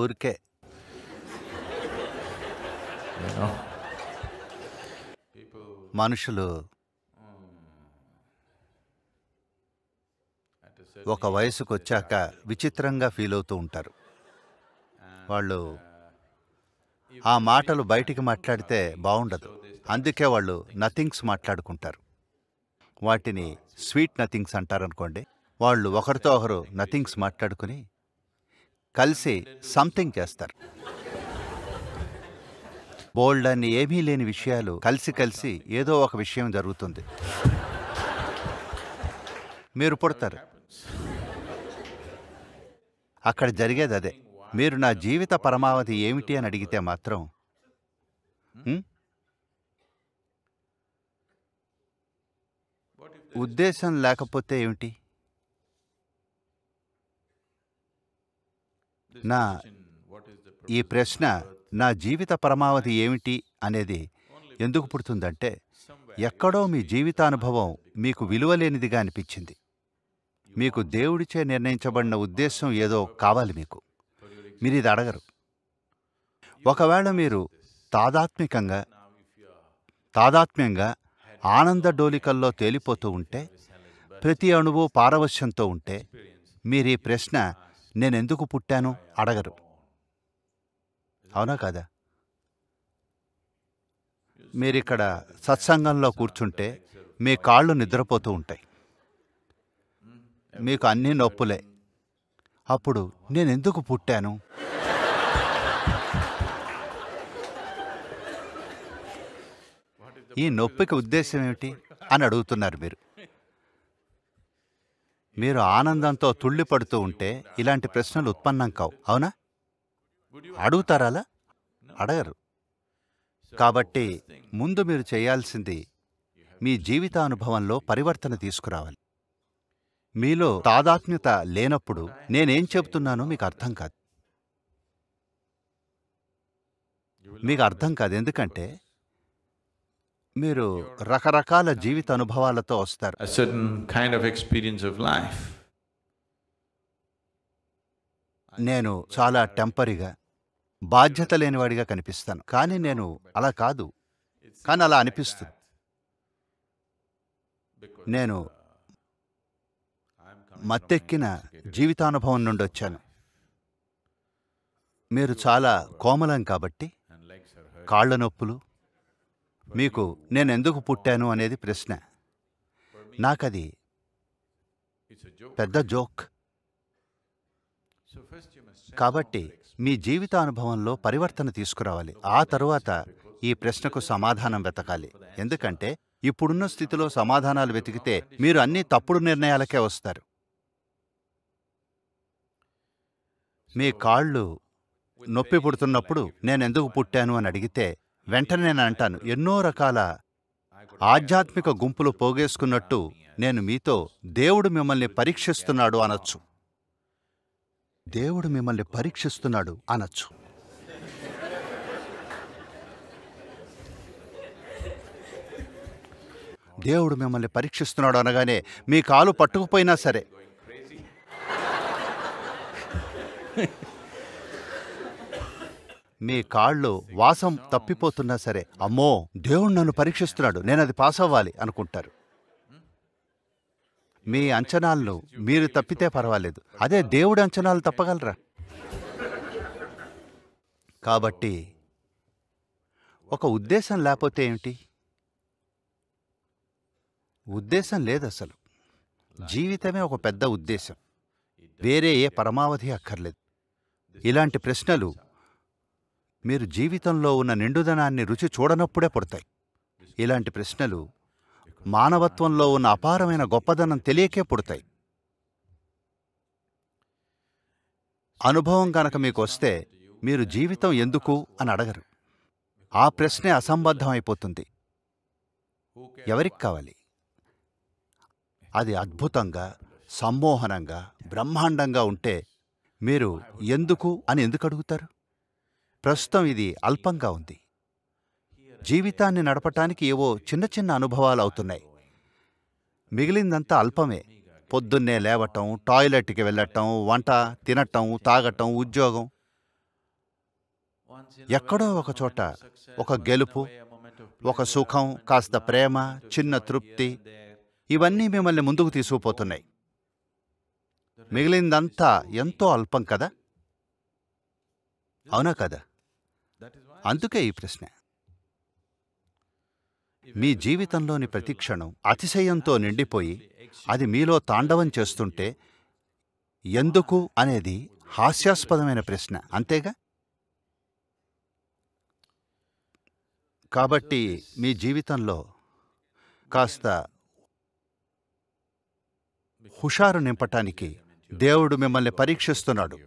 ఊరికే మనుషులు ఒక వయసుకు వచ్చాక విచిత్రంగా ఫీల్ అవుతూ ఉంటారు వాళ్ళు uh, ఆ మాటలు బయటికి మాట్లాడితే బాగుండదు అందుకే వాళ్ళు నథింగ్స్ మాట్లాడుకుంటారు వాటిని స్వీట్ oh, నథింగ్స్ అంటారనుకోండి వాళ్ళు ఒకరితో ఒకరు నథింగ్స్ మాట్లాడుకుని కలిసి సంథింగ్ చేస్తారు బోల్డ్ అని ఏమీ లేని విషయాలు కలిసి కలిసి ఏదో ఒక విషయం జరుగుతుంది మీరు పుడతారు అక్కడ జరిగేది అదే మీరు నా జీవిత పరమావధి ఏమిటి అని అడిగితే మాత్రం ఉద్దేశం లేకపోతే ఏమిటి నా ఈ ప్రశ్న నా జీవిత పరమావధి ఏమిటి అనేది ఎందుకు పుడుతుందంటే ఎక్కడో మీ జీవితానుభవం మీకు విలువలేనిదిగా అనిపించింది మీకు దేవుడిచే నిర్ణయించబడిన ఉద్దేశం ఏదో కావాలి మీకు మీరు ఇది అడగరు ఒకవేళ మీరు తాదాత్మికంగా తాదాత్మ్యంగా ఆనంద డోలికల్లో తేలిపోతూ ఉంటే ప్రతి అణువు పారవశ్యంతో ఉంటే మీరు ఈ ప్రశ్న నేనెందుకు పుట్టాను అడగరు అవునా కాదా మీరిక్కడ సత్సంగంలో కూర్చుంటే మీ కాళ్ళు నిద్రపోతూ ఉంటాయి మీకు అన్నీ నొప్పులే అప్పుడు నేనెందుకు పుట్టాను ఈ నొప్పికి ఉద్దేశం ఏమిటి అని అడుగుతున్నారు మీరు మీరు ఆనందంతో తుళ్ళిపడుతూ ఉంటే ఇలాంటి ప్రశ్నలు ఉత్పన్నం కావు అవునా అడుగుతారాలా అడగరు కాబట్టి ముందు మీరు చేయాల్సింది మీ జీవితానుభవంలో పరివర్తన తీసుకురావాలి మీలో తాదాత్మ్యత లేనప్పుడు నేనేం చెబుతున్నానో మీకు అర్థం కాదు మీకు అర్థం కాదు ఎందుకంటే మీరు రకరకాల జీవిత అనుభవాలతో వస్తారు నేను చాలా టెంపరీగా బాధ్యత లేనివాడిగా కనిపిస్తాను కానీ నేను అలా కాదు కానీ అలా అనిపిస్తుంది నేను మత్తెక్కిన జీవితానుభవం నుండి వచ్చాను మీరు చాలా కోమలం కాబట్టి కాళ్ళ నొప్పులు మీకు నేను ఎందుకు పుట్టాను అనేది ప్రశ్న నాకది పెద్ద జోక్ కాబట్టి మీ జీవిత అనుభవంలో పరివర్తన తీసుకురావాలి ఆ తరువాత ఈ ప్రశ్నకు సమాధానం వెతకాలి ఎందుకంటే ఇప్పుడున్న స్థితిలో సమాధానాలు వెతికితే మీరు అన్ని తప్పుడు నిర్ణయాలకే వస్తారు మీ కాళ్ళు నొప్పి పుడుతున్నప్పుడు నేనెందుకు పుట్టాను అని అడిగితే వెంటనే నేను అంటాను ఎన్నో రకాల ఆధ్యాత్మిక గుంపులు పోగేసుకున్నట్టు నేను మీతో దేవుడు మిమ్మల్ని పరీక్షిస్తున్నాడు అనొచ్చు దేవుడు మిమ్మల్ని పరీక్షిస్తున్నాడు అనొచ్చు దేవుడు మిమ్మల్ని పరీక్షిస్తున్నాడు అనగానే మీ కాలు పట్టుకుపోయినా సరే మీ కాళ్ళు వాసం తప్పిపోతున్నా సరే అమ్మో దేవుడు నన్ను పరీక్షిస్తున్నాడు నేను అది పాస్ అవ్వాలి అనుకుంటారు మీ అంచనాలను మీరు తప్పితే పర్వాలేదు అదే దేవుడి అంచనాలు తప్పగలరా కాబట్టి ఒక ఉద్దేశం లేకపోతే ఏమిటి ఉద్దేశం లేదు అసలు జీవితమే ఒక పెద్ద ఉద్దేశం వేరే ఏ పరమావధి అక్కర్లేదు ఇలాంటి ప్రశ్నలు మీరు జీవితంలో ఉన్న నిండుదనాన్ని రుచి చూడనప్పుడే పుడతాయి ఇలాంటి ప్రశ్నలు మానవత్వంలో ఉన్న అపారమైన గొప్పదనం తెలియకే పుడతాయి అనుభవం కనుక మీకు వస్తే మీరు జీవితం ఎందుకు అని అడగరు ఆ ప్రశ్నే అసంబద్ధం అయిపోతుంది ఎవరికి కావాలి అది అద్భుతంగా సమ్మోహనంగా బ్రహ్మాండంగా ఉంటే మీరు ఎందుకు అని ఎందుకు అడుగుతారు ప్రస్తుతం ఇది అల్పంగా ఉంది జీవితాన్ని నడపటానికి ఏవో చిన్న చిన్న అనుభవాలు అవుతున్నాయి మిగిలిందంతా అల్పమే పొద్దున్నే లేవటం టాయిలెట్కి వెళ్ళటం వంట తినటం తాగటం ఉద్యోగం ఎక్కడో ఒక చోట ఒక గెలుపు ఒక సుఖం కాస్త ప్రేమ చిన్న తృప్తి ఇవన్నీ మిమ్మల్ని ముందుకు తీసుకుపోతున్నాయి మిగిలిందంతా ఎంతో అల్పం కదా అవునా కదా అందుకే ఈ ప్రశ్న మీ జీవితంలోని ప్రతి క్షణం అతిశయంతో నిండిపోయి అది మీలో తాండవం చేస్తుంటే ఎందుకు అనేది హాస్యాస్పదమైన ప్రశ్న అంతేగా కాబట్టి మీ జీవితంలో కాస్త హుషారు నింపటానికి దేవుడు మిమ్మల్ని పరీక్షిస్తున్నాడు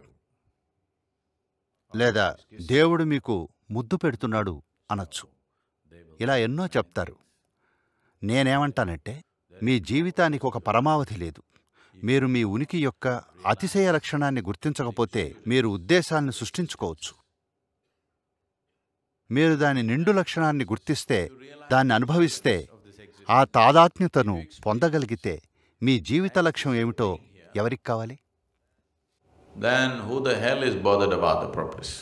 లేదా దేవుడు మీకు ముద్దు పెడుతున్నాడు అనొచ్చు ఇలా ఎన్నో చెప్తారు నేనేమంటానంటే మీ జీవితానికి ఒక పరమావధి లేదు మీరు మీ ఉనికి యొక్క అతిశయ లక్షణాన్ని గుర్తించకపోతే మీరు ఉద్దేశాన్ని సృష్టించుకోవచ్చు మీరు దాని నిండు లక్షణాన్ని గుర్తిస్తే దాన్ని అనుభవిస్తే ఆ తాదాత్మ్యతను పొందగలిగితే మీ జీవిత లక్ష్యం ఏమిటో ఎవరికి కావాలి then who the hell is bothered about the